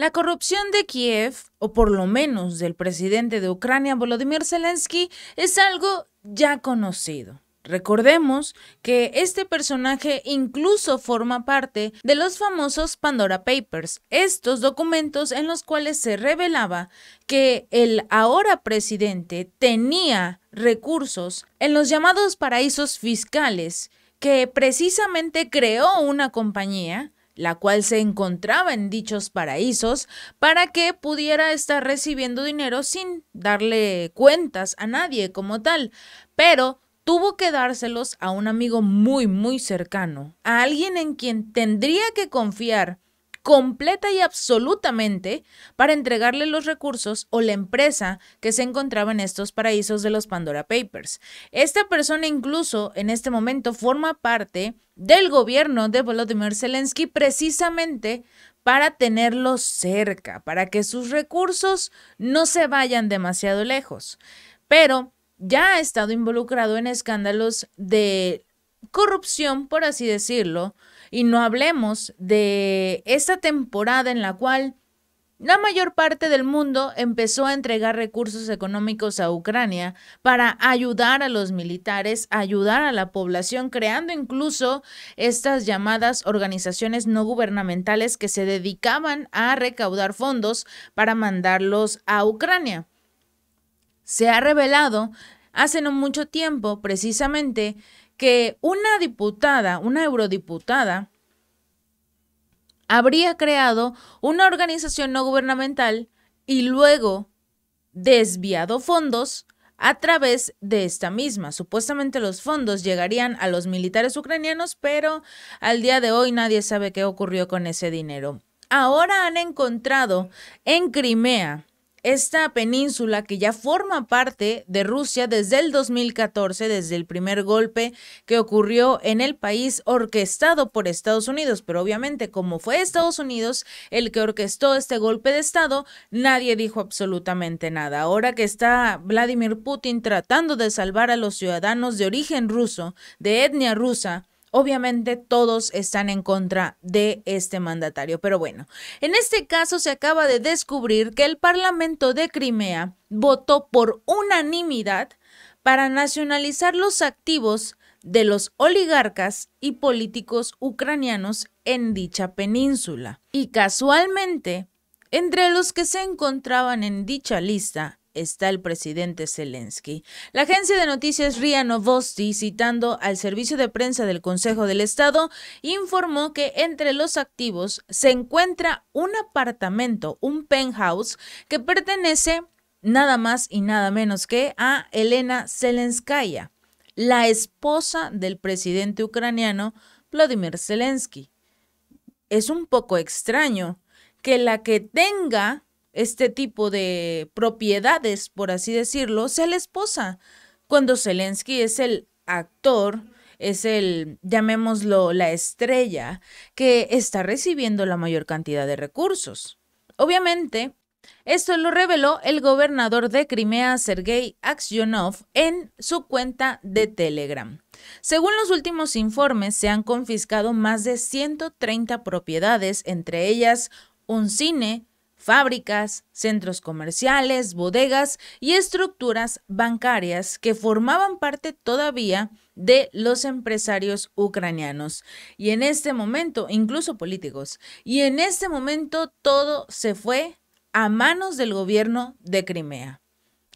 La corrupción de Kiev, o por lo menos del presidente de Ucrania Volodymyr Zelensky, es algo ya conocido. Recordemos que este personaje incluso forma parte de los famosos Pandora Papers, estos documentos en los cuales se revelaba que el ahora presidente tenía recursos en los llamados paraísos fiscales, que precisamente creó una compañía la cual se encontraba en dichos paraísos, para que pudiera estar recibiendo dinero sin darle cuentas a nadie como tal, pero tuvo que dárselos a un amigo muy, muy cercano, a alguien en quien tendría que confiar completa y absolutamente para entregarle los recursos o la empresa que se encontraba en estos paraísos de los Pandora Papers. Esta persona incluso en este momento forma parte del gobierno de Volodymyr Zelensky precisamente para tenerlo cerca, para que sus recursos no se vayan demasiado lejos. Pero ya ha estado involucrado en escándalos de corrupción, por así decirlo, y no hablemos de esta temporada en la cual la mayor parte del mundo empezó a entregar recursos económicos a Ucrania para ayudar a los militares, ayudar a la población, creando incluso estas llamadas organizaciones no gubernamentales que se dedicaban a recaudar fondos para mandarlos a Ucrania. Se ha revelado hace no mucho tiempo precisamente que una diputada, una eurodiputada, habría creado una organización no gubernamental y luego desviado fondos a través de esta misma. Supuestamente los fondos llegarían a los militares ucranianos, pero al día de hoy nadie sabe qué ocurrió con ese dinero. Ahora han encontrado en Crimea esta península que ya forma parte de Rusia desde el 2014, desde el primer golpe que ocurrió en el país orquestado por Estados Unidos. Pero obviamente como fue Estados Unidos el que orquestó este golpe de Estado, nadie dijo absolutamente nada. Ahora que está Vladimir Putin tratando de salvar a los ciudadanos de origen ruso, de etnia rusa, Obviamente todos están en contra de este mandatario, pero bueno, en este caso se acaba de descubrir que el Parlamento de Crimea votó por unanimidad para nacionalizar los activos de los oligarcas y políticos ucranianos en dicha península. Y casualmente, entre los que se encontraban en dicha lista está el presidente Zelensky. La agencia de noticias RIA Novosti, citando al servicio de prensa del Consejo del Estado, informó que entre los activos se encuentra un apartamento, un penthouse, que pertenece nada más y nada menos que a Elena Zelenskaya, la esposa del presidente ucraniano Vladimir Zelensky. Es un poco extraño que la que tenga este tipo de propiedades, por así decirlo, sea la esposa, cuando Zelensky es el actor, es el, llamémoslo, la estrella que está recibiendo la mayor cantidad de recursos. Obviamente, esto lo reveló el gobernador de Crimea, Sergei Aksyonov, en su cuenta de Telegram. Según los últimos informes, se han confiscado más de 130 propiedades, entre ellas un cine, fábricas, centros comerciales, bodegas y estructuras bancarias que formaban parte todavía de los empresarios ucranianos. Y en este momento, incluso políticos, y en este momento todo se fue a manos del gobierno de Crimea.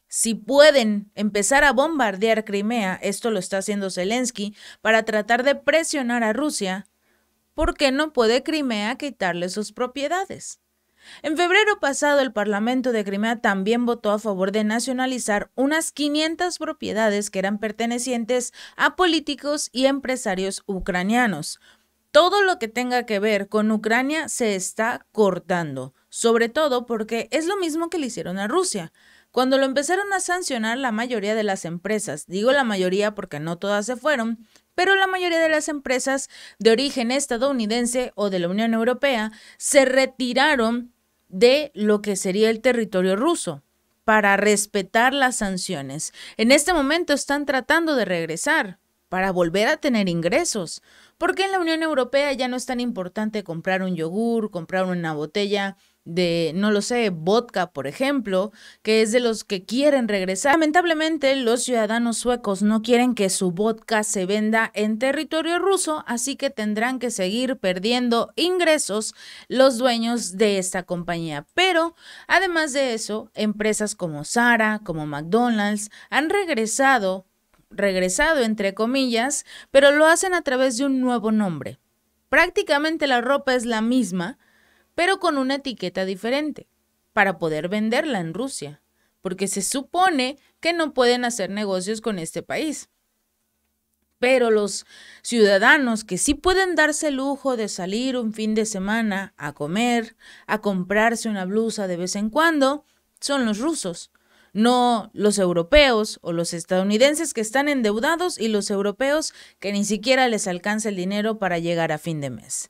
Si pueden empezar a bombardear Crimea, esto lo está haciendo Zelensky, para tratar de presionar a Rusia, ¿por qué no puede Crimea quitarle sus propiedades? En febrero pasado, el Parlamento de Crimea también votó a favor de nacionalizar unas 500 propiedades que eran pertenecientes a políticos y empresarios ucranianos. Todo lo que tenga que ver con Ucrania se está cortando, sobre todo porque es lo mismo que le hicieron a Rusia. Cuando lo empezaron a sancionar la mayoría de las empresas, digo la mayoría porque no todas se fueron, pero la mayoría de las empresas de origen estadounidense o de la Unión Europea se retiraron de lo que sería el territorio ruso para respetar las sanciones. En este momento están tratando de regresar para volver a tener ingresos, porque en la Unión Europea ya no es tan importante comprar un yogur, comprar una botella de, no lo sé, vodka, por ejemplo, que es de los que quieren regresar. Lamentablemente, los ciudadanos suecos no quieren que su vodka se venda en territorio ruso, así que tendrán que seguir perdiendo ingresos los dueños de esta compañía. Pero, además de eso, empresas como Sara como McDonald's, han regresado regresado entre comillas, pero lo hacen a través de un nuevo nombre. Prácticamente la ropa es la misma, pero con una etiqueta diferente, para poder venderla en Rusia, porque se supone que no pueden hacer negocios con este país. Pero los ciudadanos que sí pueden darse el lujo de salir un fin de semana a comer, a comprarse una blusa de vez en cuando, son los rusos, no los europeos o los estadounidenses que están endeudados y los europeos que ni siquiera les alcanza el dinero para llegar a fin de mes.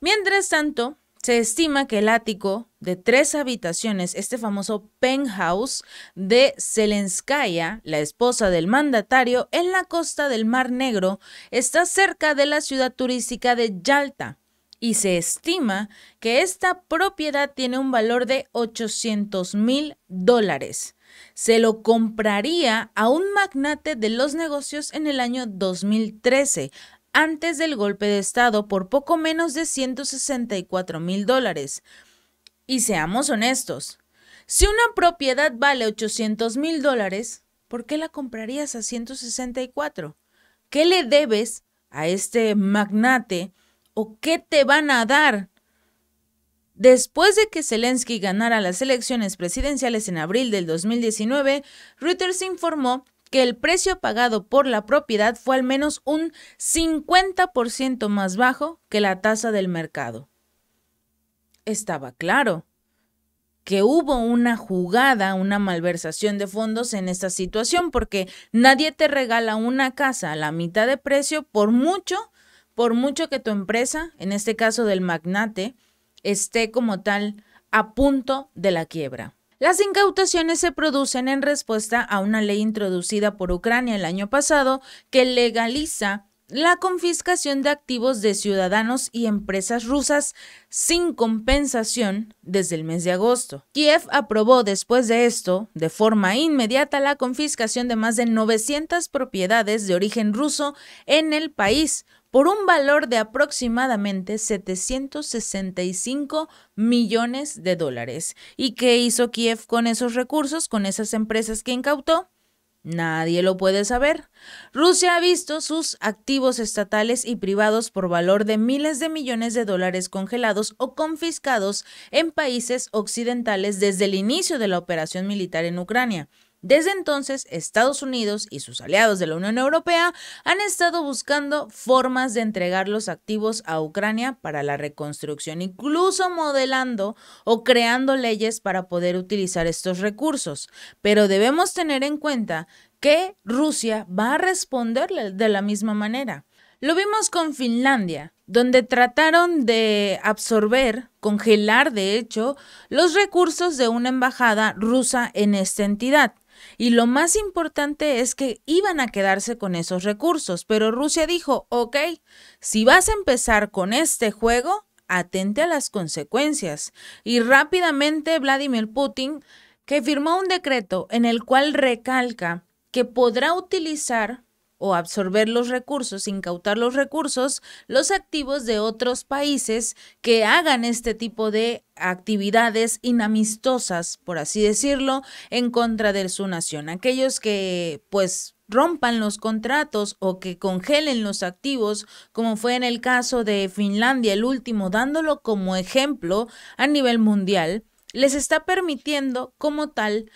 Mientras tanto, se estima que el ático de tres habitaciones, este famoso penthouse de Zelenskaya, la esposa del mandatario, en la costa del Mar Negro, está cerca de la ciudad turística de Yalta y se estima que esta propiedad tiene un valor de 800 mil dólares. Se lo compraría a un magnate de los negocios en el año 2013, antes del golpe de Estado por poco menos de 164 mil dólares. Y seamos honestos, si una propiedad vale 800 mil dólares, ¿por qué la comprarías a 164? ¿Qué le debes a este magnate o qué te van a dar? Después de que Zelensky ganara las elecciones presidenciales en abril del 2019, Reuters informó que el precio pagado por la propiedad fue al menos un 50% más bajo que la tasa del mercado. Estaba claro que hubo una jugada, una malversación de fondos en esta situación, porque nadie te regala una casa a la mitad de precio por mucho, por mucho que tu empresa, en este caso del magnate, esté como tal a punto de la quiebra. Las incautaciones se producen en respuesta a una ley introducida por Ucrania el año pasado que legaliza la confiscación de activos de ciudadanos y empresas rusas sin compensación desde el mes de agosto. Kiev aprobó después de esto, de forma inmediata, la confiscación de más de 900 propiedades de origen ruso en el país por un valor de aproximadamente 765 millones de dólares. ¿Y qué hizo Kiev con esos recursos, con esas empresas que incautó? Nadie lo puede saber. Rusia ha visto sus activos estatales y privados por valor de miles de millones de dólares congelados o confiscados en países occidentales desde el inicio de la operación militar en Ucrania. Desde entonces, Estados Unidos y sus aliados de la Unión Europea han estado buscando formas de entregar los activos a Ucrania para la reconstrucción, incluso modelando o creando leyes para poder utilizar estos recursos. Pero debemos tener en cuenta que Rusia va a responderle de la misma manera. Lo vimos con Finlandia, donde trataron de absorber, congelar de hecho, los recursos de una embajada rusa en esta entidad. Y lo más importante es que iban a quedarse con esos recursos, pero Rusia dijo, ok, si vas a empezar con este juego, atente a las consecuencias. Y rápidamente Vladimir Putin, que firmó un decreto en el cual recalca que podrá utilizar o absorber los recursos, incautar los recursos, los activos de otros países que hagan este tipo de actividades inamistosas, por así decirlo, en contra de su nación. Aquellos que pues rompan los contratos o que congelen los activos, como fue en el caso de Finlandia, el último, dándolo como ejemplo a nivel mundial, les está permitiendo como tal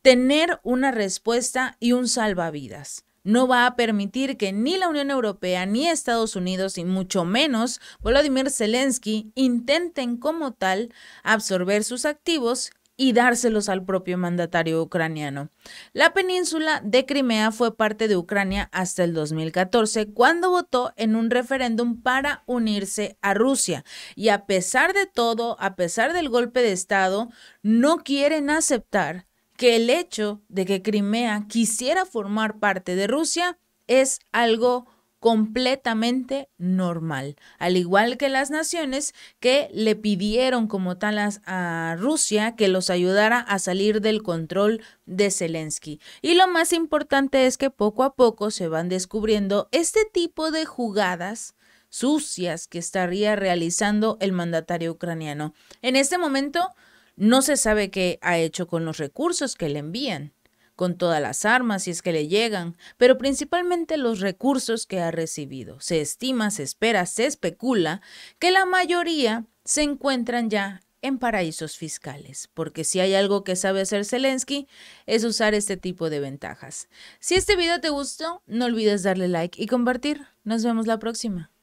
tener una respuesta y un salvavidas no va a permitir que ni la Unión Europea ni Estados Unidos y mucho menos Volodymyr Zelensky intenten como tal absorber sus activos y dárselos al propio mandatario ucraniano. La península de Crimea fue parte de Ucrania hasta el 2014, cuando votó en un referéndum para unirse a Rusia. Y a pesar de todo, a pesar del golpe de Estado, no quieren aceptar que el hecho de que Crimea quisiera formar parte de Rusia es algo completamente normal, al igual que las naciones que le pidieron como tal a, Rusia que los ayudara a salir del control de Zelensky. Y lo más importante es que poco a poco se van descubriendo este tipo de jugadas sucias que estaría realizando el mandatario ucraniano. En este momento, no se sabe qué ha hecho con los recursos que le envían, con todas las armas si es que le llegan, pero principalmente los recursos que ha recibido. Se estima, se espera, se especula que la mayoría se encuentran ya en paraísos fiscales, porque si hay algo que sabe hacer Zelensky es usar este tipo de ventajas. Si este video te gustó, no olvides darle like y compartir. Nos vemos la próxima.